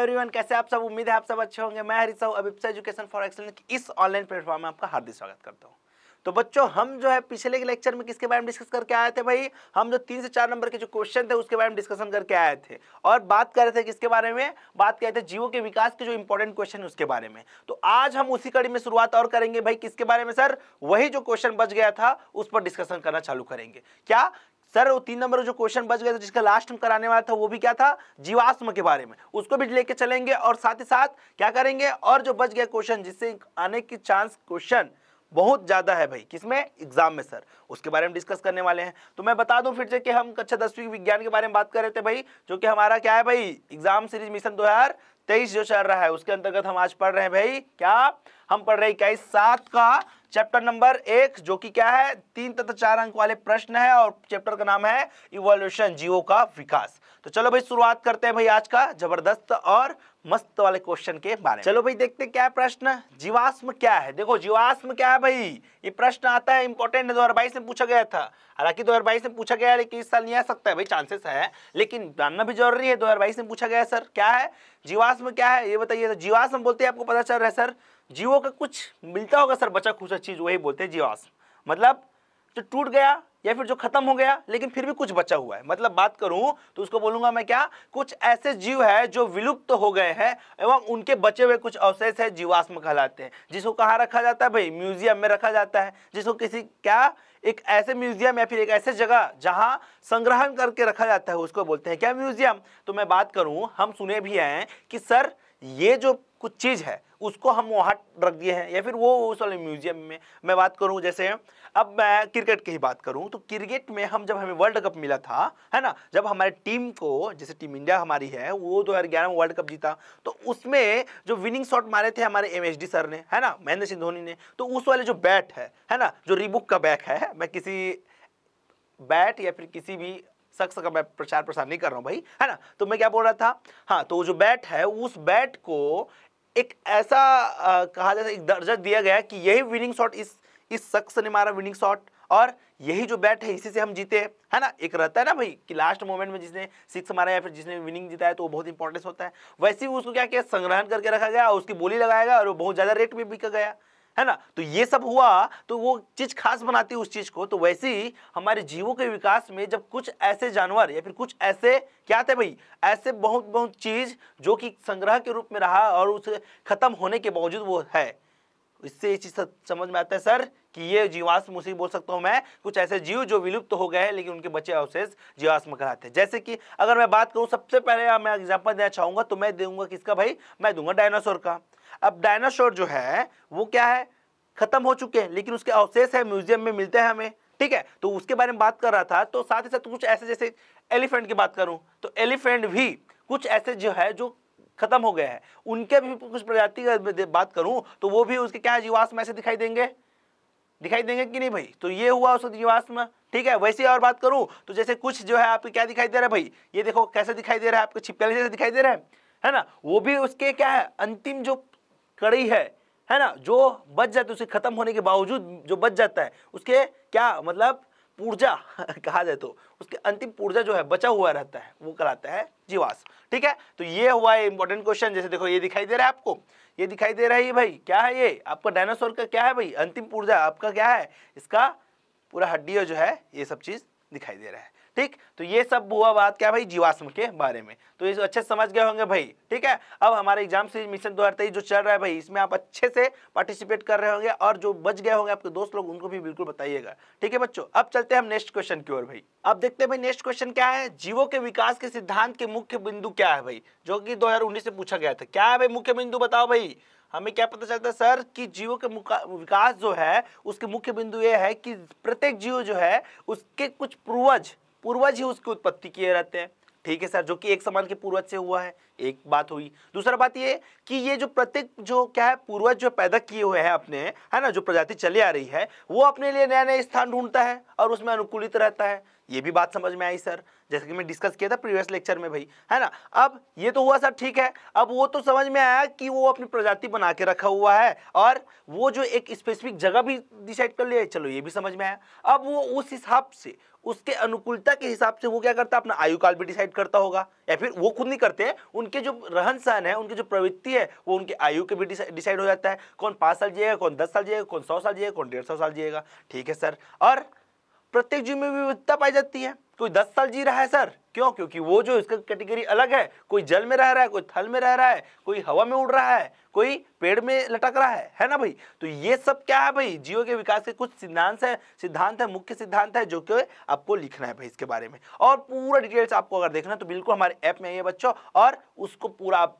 everyone कैसे आप सब उम्मीद है आप सब अच्छे होंगे मैं Harish Abhipsa education for excellence इस ऑनलाइन प्लेटफॉर्म में आपका हार्दिक स्वागत करता हूँ तो बच्चों हम जो है पिछले के लेक्चर में किसके बारे में डिस्कस करके आए थे भाई हम जो तीन से चार नंबर के जो क्वेश्चन थे उसके बारे में डिस्कशन करके आए थे और बात कर रहे थे किसके बारे में बात कर रहे थे जीवों के विकास के जो इंपॉर्टेंट क्वेश्चन है उसके बारे में तो आज हम उसी कड़ी में शुरुआत और करेंगे भाई किसके बारे में सर वही जो क्वेश्चन बच गया था उस पर डिस्कशन करना चालू करेंगे क्या सर वो तीन नंबर जो क्वेश्चन बच गया था जिसका लास्ट में कराने वाला था वो भी क्या था जीवाश्म के बारे में उसको भी लेके चलेंगे और साथ ही साथ क्या करेंगे और जो बच गया क्वेश्चन जिससे आने की चांस क्वेश्चन बहुत ज़्यादा है भाई किसमें एग्जाम में सर उसके बारे में डिस्कस करने वाले हैं तो मैं बता दूं फिर से कि हम कक्षा दसवीं विज्ञान के बारे में बात कर रहे थे भाई जो कि हमारा क्या है भाई एग्जाम सीरीज मिशन दो हजार तेईस जो चल रहा है उसके अंतर्गत हम आज पढ़ रहे हैं भाई क्या हम पढ़ रहे हैं इक्कीस सात का चैप्टर नंबर एक जो कि क्या है तीन तथा चार अंक वाले प्रश्न है और चैप्टर का नाम है इवोल्यूशन जीवो का विकास तो चलो भाई शुरुआत करते हैं भाई आज का जबरदस्त और मस्त वाले क्वेश्चन के बारे में चलो भाई देखते क्या है प्रश्न जीवाश्म क्या है देखो जीवाश्म क्या है भाई ये प्रश्न आता है इंपॉर्टेंट दो हजार बाईस में पूछा गया था हालांकि दो हजार बाईस में पूछा गया लेकिन इस साल नहीं आ सकता है भाई चांसेस है लेकिन जानना भी जरूरी है दो में पूछा गया सर क्या है जीवाश्म क्या है ये बताइए तो जीवाश्म बोलते हैं आपको पता चल रहा है सर जीवो का कुछ मिलता होगा सर बचा खुचा चीज वही बोलते हैं जीवाश्म मतलब जो टूट गया या फिर जो खत्म हो गया लेकिन फिर भी कुछ बचा हुआ है मतलब बात करूं तो उसको बोलूंगा मैं क्या कुछ ऐसे जीव है जो विलुप्त तो हो गए हैं एवं उनके बचे हुए कुछ अवशेष है जीवाश्म कहलाते हैं जिसको कहाँ रखा जाता है भाई म्यूजियम में रखा जाता है जिसको किसी क्या एक ऐसे म्यूजियम या फिर एक ऐसे जगह जहां संग्रहण करके रखा जाता है उसको बोलते हैं क्या म्यूजियम तो मैं बात करूं हम सुने भी हैं कि सर ये जो कुछ चीज़ है उसको हम वहाँ रख दिए हैं या फिर वो उस वाले म्यूजियम में मैं बात करूँ जैसे अब मैं क्रिकेट की ही बात करूँ तो क्रिकेट में हम जब हमें वर्ल्ड कप मिला था है ना जब हमारी टीम को जैसे टीम इंडिया हमारी है वो दो हज़ार ग्यारह में वर्ल्ड कप जीता तो उसमें जो विनिंग शॉट मारे थे हमारे एम सर ने है ना महेंद्र सिंह धोनी ने तो उस वाले जो बैट है है ना जो रिबुक का बैक है मैं किसी बैट या फिर किसी भी शख्स का मैं प्रचार प्रसार नहीं कर रहा हूं भाई है ना तो मैं क्या बोल रहा था हाँ तो जो बैट है उस बैट को एक ऐसा आ, कहा जाता एक दर्जा दिया गया कि यही विनिंग शॉट इस इस शख्स ने मारा विनिंग शॉट और यही जो बैट है इसी से हम जीते है ना एक रहता है ना भाई कि लास्ट मोमेंट में जिसने सिक्स मारा या फिर जिसने विनिंग जीता है तो वो बहुत इंपॉर्टेंस होता है वैसे ही उसको क्या किया संग्रहण करके रखा गया उसकी बोली लगाया गया और वो बहुत ज़्यादा रेट में बिका गया है ना तो ये सब हुआ तो वो चीज़ खास बनाती है उस चीज़ को तो वैसे ही हमारे जीवों के विकास में जब कुछ ऐसे जानवर या फिर कुछ ऐसे क्या थे भाई ऐसे बहुत बहुत चीज़ जो कि संग्रह के रूप में रहा और उस खत्म होने के बावजूद वो है इससे ये चीज़ समझ में आता है सर कि ये जीवाश्म उसी बोल सकता हूँ मैं कुछ ऐसे जीव जो विलुप्त तो हो गए हैं लेकिन उनके बचे अवशेष जीवाश्म कराते हैं जैसे कि अगर मैं बात करूँ सबसे पहले मैं एग्जाम्पल देना चाहूँगा तो मैं दूंगा किसका भाई मैं दूंगा डायनासोर का अब डायनासोर जो है वो क्या है खत्म हो चुके हैं लेकिन उसके अवशेष है म्यूजियम में मिलते हैं हमें ठीक है तो उसके बारे में बात कर रहा था तो साथ ही साथ कुछ ऐसे जैसे एलिफेंट की बात करूं तो एलिफेंट भी कुछ ऐसे जो है जो खत्म हो गए हैं उनके भी कुछ प्रजाति की बात करूं तो वो भी उसके क्या जीवाश्म ऐसे दिखाई देंगे दिखाई देंगे कि नहीं भाई तो ये हुआ उसका जीवाश्म ठीक है वैसे और बात करूं तो जैसे कुछ जो है आपको क्या दिखाई दे रहा है भाई ये देखो कैसे दिखाई दे रहा है आपको छिपकली जैसे दिखाई दे रहा है है ना वो भी उसके क्या है अंतिम जो कड़ी है है ना जो बच जाती है उसे खत्म होने के बावजूद जो बच जाता है उसके क्या मतलब पूर्जा कहा जाए तो उसके अंतिम पूर्जा जो है बचा हुआ रहता है वो कराता है जीवास ठीक है तो ये हुआ है इंपॉर्टेंट क्वेश्चन जैसे देखो ये दिखाई दे रहा है आपको ये दिखाई दे रहा है भाई क्या है ये आपका डायनासोर का क्या है भाई अंतिम पूर्जा आपका क्या है इसका पूरा हड्डी जो है ये सब चीज़ दिखाई दे रहा है ठीक तो ये सब हुआ बात क्या भाई जीवाश्म के बारे में तो ये अच्छे समझ गए होंगे भाई ठीक है अब हमारे एग्जाम सीरीज मिशन दो जो चल रहा है भाई इसमें आप अच्छे से पार्टिसिपेट कर रहे होंगे और जो बच गए होंगे आपके दोस्त लोग उनको भी बिल्कुल बताइएगा ठीक है बच्चों अब चलते हैं हम नेक्स्ट क्वेश्चन की ओर भाई अब देखते हैं भाई नेक्स्ट क्वेश्चन क्या है जीवों के विकास के सिद्धांत के मुख्य बिंदु क्या है भाई जो कि दो से पूछा गया था क्या है भाई मुख्य बिंदु बताओ भाई हमें क्या पता चलता है सर कि जीवों के विकास जो है उसके मुख्य बिंदु ये है कि प्रत्येक जीव जो है उसके कुछ पूर्वज पूर्वज ही उसकी उत्पत्ति किए रहते हैं ठीक है सर जो कि एक समान के पूर्वज से हुआ है एक बात हुई दूसरा बात ये कि ये जो प्रत्येक जो क्या है पूर्वज जो पैदा किए हुए हैं अपने है ना जो प्रजाति चली आ रही है वो अपने लिए नया नया स्थान ढूंढता है और उसमें अनुकूलित रहता है ये भी बात समझ में आई सर जैसे कि मैं डिस्कस किया था प्रीवियस लेक्चर में भाई है ना अब ये तो हुआ सर ठीक है अब वो तो समझ में आया कि वो अपनी प्रजाति बना के रखा हुआ है और वो जो एक स्पेसिफिक जगह भी डिसाइड कर लिया चलो ये भी समझ में आया अब वो उस हिसाब से उसके अनुकूलता के हिसाब से वो क्या करता है अपना आयुकाल भी डिसाइड करता होगा या फिर वो खुद नहीं करते उनके जो रहन सहन है उनकी जो प्रवृत्ति है वो उनके आयु के भी डिसाइड हो जाता है कौन पाँच साल जिएगा कौन दस साल जिएगा कौन सौ साल जिएगा कौन डेढ़ सौ साल जिएगा ठीक है सर और प्रत्येक जीव में विविधता पाई जाती है तो दस साल जी रहा है सर क्यों क्योंकि वो जो इसका कैटेगरी अलग है कोई जल में रह रहा है कोई थल में रह रहा है कोई हवा में उड़ रहा है कोई पेड़ में लटक रहा है है ना भाई तो ये सब क्या है भाई जियो के विकास के कुछ सिद्धांत है सिद्धांत है मुख्य सिद्धांत है जो कि आपको लिखना है भाई इसके बारे में और पूरा डिटेल्स आपको अगर देखना है तो बिल्कुल हमारे ऐप में आइए बच्चों और उसको पूरा आप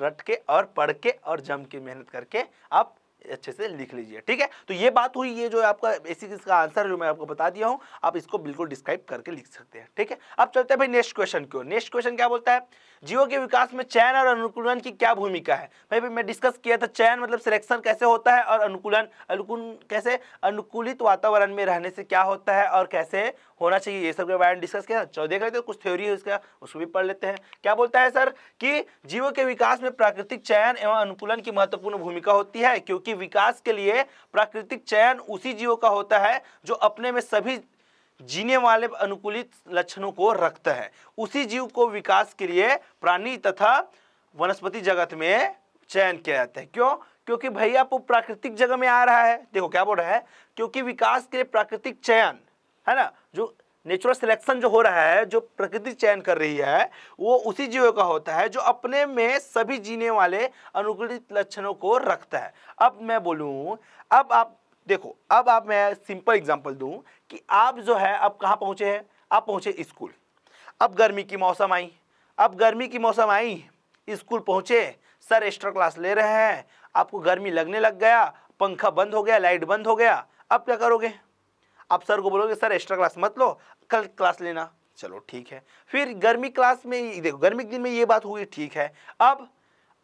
रट के और पढ़ के और जम के मेहनत करके आप अच्छे से लिख लीजिए ठीक है तो ये बात हुई ये जो आपका बेसिक इसका आंसर जो मैं आपको बता दिया हूँ आप इसको बिल्कुल डिस्क्राइब करके लिख सकते हैं ठीक है अब चलते हैं भाई नेक्स्ट क्वेश्चन की ओर नेक्स्ट क्वेश्चन क्या बोलता है जीवो के विकास में चयन और अनुकूलन की क्या भूमिका है भाई मैं डिस्कस किया था चयन मतलब सिलेक्शन कैसे होता है और अनुकूलन अनुकूल कैसे अनुकूलित वातावरण में रहने से क्या होता है और कैसे होना चाहिए ये सब के बारे में डिस्कस किया चलो देख लेते हैं कुछ थ्योरी है उसका उसको भी पढ़ लेते हैं क्या बोलता है सर कि जीवों के विकास में प्राकृतिक चयन एवं अनुकूलन की महत्वपूर्ण भूमिका होती है क्योंकि विकास के लिए प्राकृतिक चयन उसी जीवों का होता है जो अपने में सभी जीने वाले अनुकूलित लक्षणों को रखता है उसी जीव को विकास के लिए प्राणी तथा वनस्पति जगत में चयन किया जाता है क्यों क्योंकि भैया आपको प्राकृतिक जगह में आ रहा है देखो क्या बोल रहा है क्योंकि विकास के लिए प्राकृतिक चयन है ना जो नेचुरल सिलेक्शन जो हो रहा है जो प्रकृति चयन कर रही है वो उसी जीवों का होता है जो अपने में सभी जीने वाले अनुकूलित लक्षणों को रखता है अब मैं बोलूँ अब आप देखो अब आप मैं सिंपल एग्जांपल दूँ कि आप जो है अब कहाँ पहुँचे हैं आप पहुँचे स्कूल अब गर्मी की मौसम आई अब गर्मी की मौसम आई स्कूल पहुँचे सर एक्स्ट्रा क्लास ले रहे हैं आपको गर्मी लगने लग गया पंखा बंद हो गया लाइट बंद हो गया अब क्या करोगे आप सर को बोलोगे सर एक्स्ट्रा क्लास मत लो कल क्लास लेना चलो ठीक है फिर गर्मी क्लास में देखो गर्मी के दिन में ये बात हुई ठीक है अब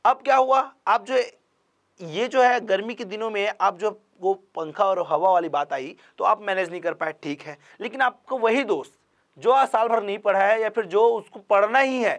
अब क्या हुआ आप जो ये जो है गर्मी के दिनों में आप जो वो पंखा और हवा वाली बात आई तो आप मैनेज नहीं कर पाए ठीक है लेकिन आपको वही दोस्त जो आज साल भर नहीं पढ़ा है या फिर जो उसको पढ़ना ही है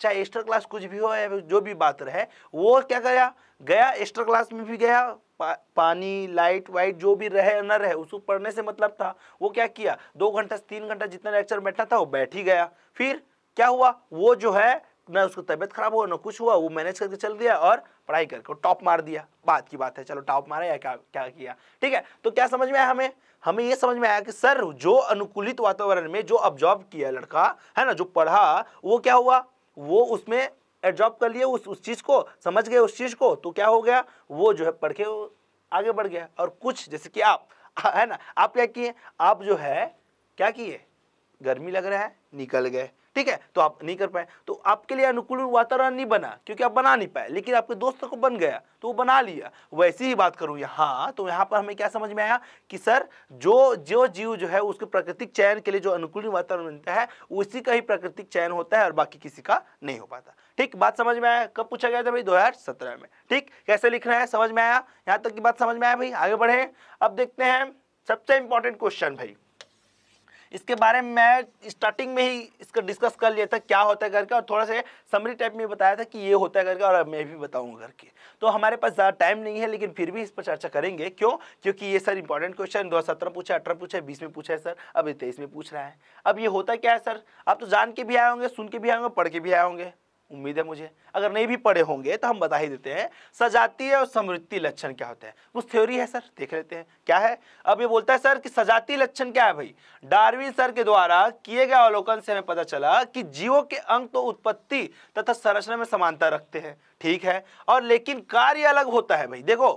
चाहे एक्स्ट्रा क्लास कुछ भी हो या जो भी बात रहे वो क्या गया गया एक्स्ट्रा क्लास में भी गया पा, पानी लाइट वाइट जो भी रहे न रहे उसको पढ़ने से मतलब था वो क्या किया दो घंटा से तीन घंटा जितना लेक्चर बैठा था वो बैठ ही गया फिर क्या हुआ वो जो है ना उसको तबियत खराब हुआ ना कुछ हुआ वो मैनेज करके चल दिया और पढ़ाई करके टॉप मार दिया बात की बात है चलो टॉप मारा या क्या क्या किया ठीक है तो क्या समझ में आया हमें हमें ये समझ में आया कि सर जो अनुकूलित वातावरण में जो ऑब्जॉर्व किया लड़का है ना जो पढ़ा वो क्या हुआ वो उसमें एड्रॉप कर लिए उस उस चीज़ को समझ गए उस चीज़ को तो क्या हो गया वो जो है पढ़ के आगे बढ़ गया और कुछ जैसे कि आप है ना आप क्या किए आप जो है क्या किए गर्मी लग रहा है निकल गए ठीक है तो आप नहीं कर पाए तो आपके लिए अनुकूल वातावरण नहीं बना क्योंकि आप बना नहीं पाए लेकिन आपके दोस्तों को बन गया तो वो बना लिया वैसी ही बात करूं यहाँ तो यहाँ पर हमें क्या समझ में आया कि सर जो जो जीव जो है उसके प्राकृतिक चयन के लिए जो अनुकूल वातावरण बनता है उसी का ही प्राकृतिक चयन होता है और बाकी किसी का नहीं हो पाता ठीक बात समझ में आया कब पूछा गया था भाई दो में ठीक कैसे लिखना है समझ में आया यहाँ तक की बात समझ में आया भाई आगे बढ़े अब देखते हैं सबसे इंपॉर्टेंट क्वेश्चन भाई इसके बारे में मैं स्टार्टिंग में ही इसका डिस्कस कर लिया था क्या होता है करके और थोड़ा सा समरी टाइप में बताया था कि ये होता है करके और अब मैं भी बताऊँगा करके तो हमारे पास ज़्यादा टाइम नहीं है लेकिन फिर भी इस पर चर्चा करेंगे क्यों क्योंकि ये सर इंपॉर्टेंट क्वेश्चन दो हज़ार सत्रह पूछा अठारह पूछा बीस में पूछा है सर अब तेईस में पूछ रहा है अब ये होता क्या है सर आप तो जान के भी आए होंगे सुन के भी आए होंगे पढ़ के भी आए होंगे उम्मीद है मुझे अगर नहीं भी पढ़े होंगे तो हम बता ही देते हैं सजातीय और समृद्धि लक्षण क्या होते हैं कुछ थ्योरी है सर देख लेते हैं क्या है अब ये बोलता है सर कि सजातीय लक्षण क्या है भाई डार्विन सर के द्वारा किए गए अवलोकन से हमें पता चला कि जीवों के अंग तो उत्पत्ति तथा संरचना में समानता रखते हैं ठीक है और लेकिन कार्य अलग होता है भाई देखो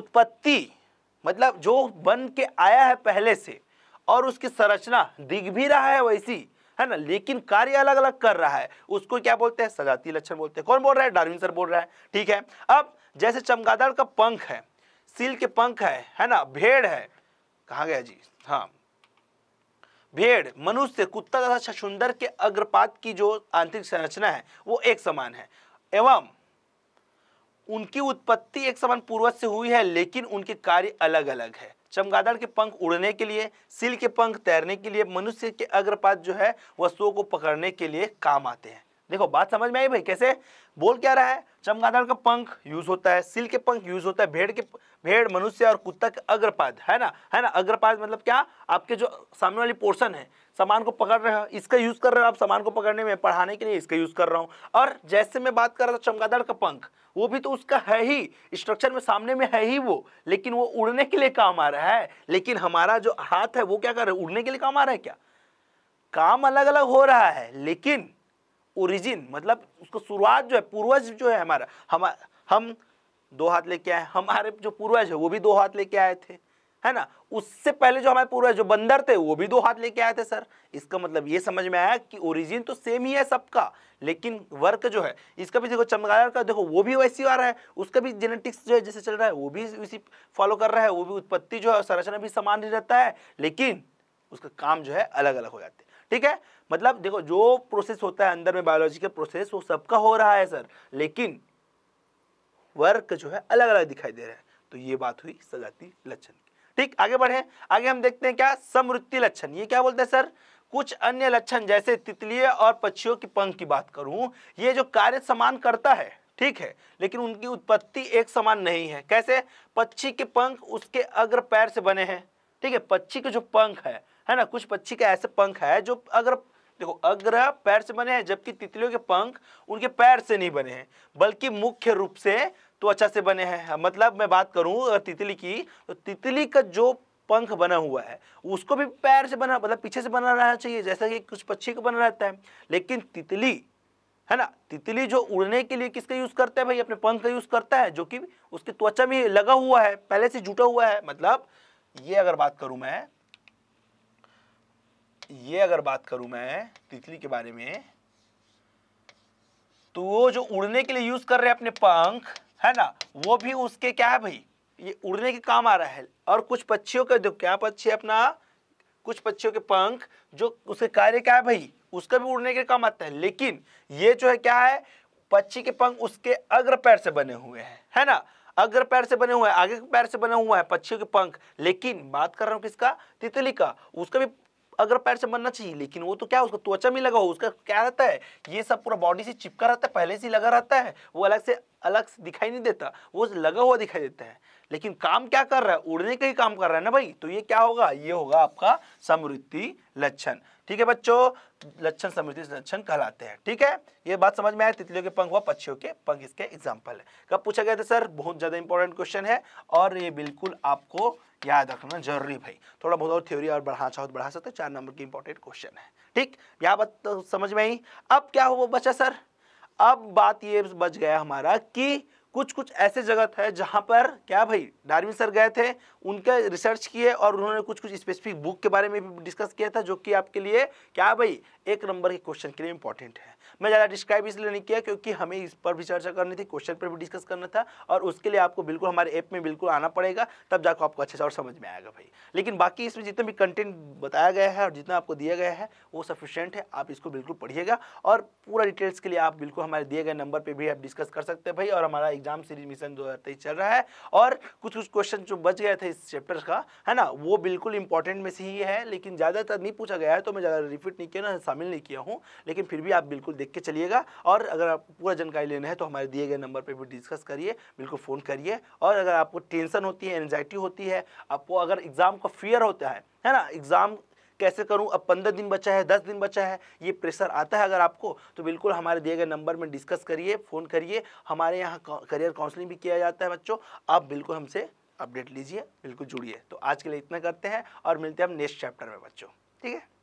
उत्पत्ति मतलब जो बन के आया है पहले से और उसकी संरचना दिख भी रहा है वैसी है ना लेकिन कार्य अलग अलग कर रहा है उसको क्या बोलते हैं सजातीय लक्षण बोलते हैं कौन बोल रहा है डार्विन सर बोल रहा है ठीक है अब जैसे चमगादड़ का पंख है सील के पंख है है ना भेड़ है कहा गया जी हाँ भेड़ मनुष्य कुत्ता तथा छछुंदर के अग्रपात की जो आंतरिक संरचना है वो एक समान है एवं उनकी उत्पत्ति एक समान पूर्वज से हुई है लेकिन उनके कार्य अलग अलग है चमगादड़ के पंख उड़ने के लिए सिल के पंख तैरने के लिए मनुष्य के अग्रपात जो है वस्तुओं को पकड़ने के लिए काम आते हैं देखो बात समझ में आई भाई कैसे बोल क्या रहा है चमगादड़ का पंख यूज होता है सिल के पंख यूज होता है भेड़ के भेड़ मनुष्य और कुत्ता के अग्रपाद है ना है ना अग्रपाद मतलब क्या आपके जो सामने वाली पोर्शन है सामान को पकड़ रहे हो इसका यूज कर रहे हो आप सामान को पकड़ने में पढ़ाने के लिए इसका यूज कर रहा हूँ और जैसे मैं बात कर रहा था चमगादड़ का पंख वो भी तो उसका है ही स्ट्रक्चर में सामने में है ही वो लेकिन वो उड़ने के लिए काम आ रहा है लेकिन हमारा जो हाथ है वो क्या कर रहा है उड़ने के लिए काम आ रहा है क्या काम अलग अलग हो रहा है लेकिन ओरिजिन मतलब उसको शुरुआत जो है पूर्वज जो है हमारा हम हम दो हाथ लेके आए हमारे जो पूर्वज है वो भी दो हाथ लेके आए थे है ना उससे पहले जो हमारे पूर्वज जो बंदर थे वो भी दो हाथ लेके आए थे सर इसका मतलब ये समझ में आया कि ओरिजिन तो सेम ही है सबका लेकिन वर्क जो है इसका भी देखो चमगादड़ का देखो वो भी वैसी आ रहा है उसका भी जेनेटिक्स जो है जैसे चल रहा है वो भी उसी फॉलो कर रहा है वो भी उत्पत्ति जो है संरचना भी समान ही रहता है लेकिन उसका काम जो है अलग अलग हो जाते हैं ठीक है मतलब देखो जो प्रोसेस होता है अंदर में बायोलॉजी का प्रोसेस वो सबका हो रहा है सर लेकिन वर्क जो है अलग अलग दिखाई दे रहा है तो ये बात हुई सजाती लक्षण ठीक आगे बढ़े आगे हम देखते हैं क्या समृद्धि लक्षण ये क्या बोलते हैं सर कुछ अन्य लक्षण जैसे तितलिय और पक्षियों की पंख की बात करूं ये जो कार्य समान करता है ठीक है लेकिन उनकी उत्पत्ति एक समान नहीं है कैसे पक्षी के पंख उसके अग्र पैर से बने हैं ठीक है पक्षी के जो पंख है है ना कुछ पक्षी का ऐसे पंख है जो अगर देखो अग्र पैर से बने हैं जबकि तितलियों के पंख उनके पैर से नहीं बने हैं बल्कि मुख्य रूप से त्वचा से बने हैं हाँ, मतलब मैं बात करूं अगर तितली की तो तितली का जो पंख बना हुआ है उसको भी पैर से बना मतलब पीछे से बना रहना चाहिए जैसा कि कुछ पक्षी का बना रहता है लेकिन तितली है ना तितली जो उड़ने के लिए किसका यूज़ करता है भाई अपने पंख का यूज़ करता है जो कि उसकी त्वचा में लगा हुआ है पहले से जुटा हुआ है मतलब ये अगर बात करूं मैं ये अगर बात करूं मैं तितली के बारे में तो वो जो उड़ने के लिए यूज कर रहे हैं अपने पंख है ना वो भी उसके क्या है भाई ये उड़ने के काम आ रहा है और कुछ पक्षियों का देखो क्या पक्षी अपना कुछ पक्षियों के पंख जो उसके कार्य क्या है भाई उसका भी उड़ने के काम आता है लेकिन ये जो है क्या है पक्षी के पंख उसके अग्र पैर से बने हुए हैं है ना अग्र पैर से बने हुए हैं आगे के पैर से बने हुए हैं पक्षियों के पंख लेकिन बात कर रहा हूँ किसका तितली का उसका भी अगर पैर से बनना चाहिए लेकिन वो तो क्या उसका त्वचा में लगा हो उसका क्या रहता है ये सब पूरा बॉडी से चिपका रहता है पहले से ही लगा रहता है वो अलग से अलग से दिखाई नहीं देता वो लगा हुआ दिखाई देता है लेकिन काम क्या कर रहा है उड़ने का ही काम कर रहा है ना भाई तो ये क्या होगा ये होगा आपका समृद्धि लक्षण ठीक है बच्चों लक्षण समृद्धि लक्षण कहलाते हैं ठीक है ये बात समझ में आया तितलियों के पंख व पक्षियों के पंख इसके एग्जाम्पल है कब पूछा गया था सर बहुत ज़्यादा इंपॉर्टेंट क्वेश्चन है और ये बिल्कुल आपको याद रखना जरूरी भाई थोड़ा बहुत और थ्योरी और बढ़ा चाहो तो बढ़ा सकते हो चार नंबर की इंपॉर्टेंट क्वेश्चन है ठीक यह बात तो समझ में आई अब क्या हो वो बचा सर अब बात ये बच गया हमारा कि कुछ कुछ ऐसे जगत है जहाँ पर क्या भाई डार्विन सर गए थे उनके रिसर्च किए और उन्होंने कुछ कुछ स्पेसिफिक बुक के बारे में भी डिस्कस किया था जो कि आपके लिए क्या भाई एक नंबर के क्वेश्चन के लिए इंपॉर्टेंट है मैं ज़्यादा डिस्क्राइब इसलिए नहीं किया क्योंकि हमें इस पर भी चर्चा करनी थी क्वेश्चन पर भी डिस्कस करना था और उसके लिए आपको बिल्कुल हमारे ऐप में बिल्कुल आना पड़ेगा तब जाकर आपको अच्छे से और समझ में आएगा भाई लेकिन बाकी इसमें जितना भी कंटेंट बताया गया है और जितना आपको दिया गया है वो सफिशियंट है आप इसको बिल्कुल पढ़िएगा और पूरा डिटेल्स के लिए आप बिल्कुल हमारे दिए गए नंबर पर भी आप डिस्कस कर सकते हैं भाई और हमारा एग्जाम सीरीज मिशन दो चल रहा है और कुछ कुछ क्वेश्चन जो बच गए थे इस चैप्टर का है ना वो बिल्कुल इंपॉर्टेंट में से ही है लेकिन ज़्यादातर नहीं पूछा गया है तो मैं ज़्यादा रिपीट नहीं किया ना शामिल नहीं किया हूँ लेकिन फिर भी आप बिल्कुल देख देख के चलिएगा और अगर आप पूरा जानकारी लेना है तो हमारे दिए गए नंबर पर भी डिस्कस करिए बिल्कुल फ़ोन करिए और अगर आपको टेंशन होती है एनजाइटी होती है आपको अगर एग्ज़ाम का फियर होता है है ना एग्ज़ाम कैसे करूं अब पंद्रह दिन बचा है दस दिन बचा है ये प्रेशर आता है अगर आपको तो बिल्कुल हमारे दिए गए नंबर में डिस्कस करिए फ़ोन करिए हमारे यहाँ करियर काउंसलिंग भी किया जाता है बच्चों आप बिल्कुल हमसे अपडेट लीजिए बिल्कुल जुड़िए तो आज के लिए इतना करते हैं और मिलते हैं हम नेक्स्ट चैप्टर में बच्चों ठीक है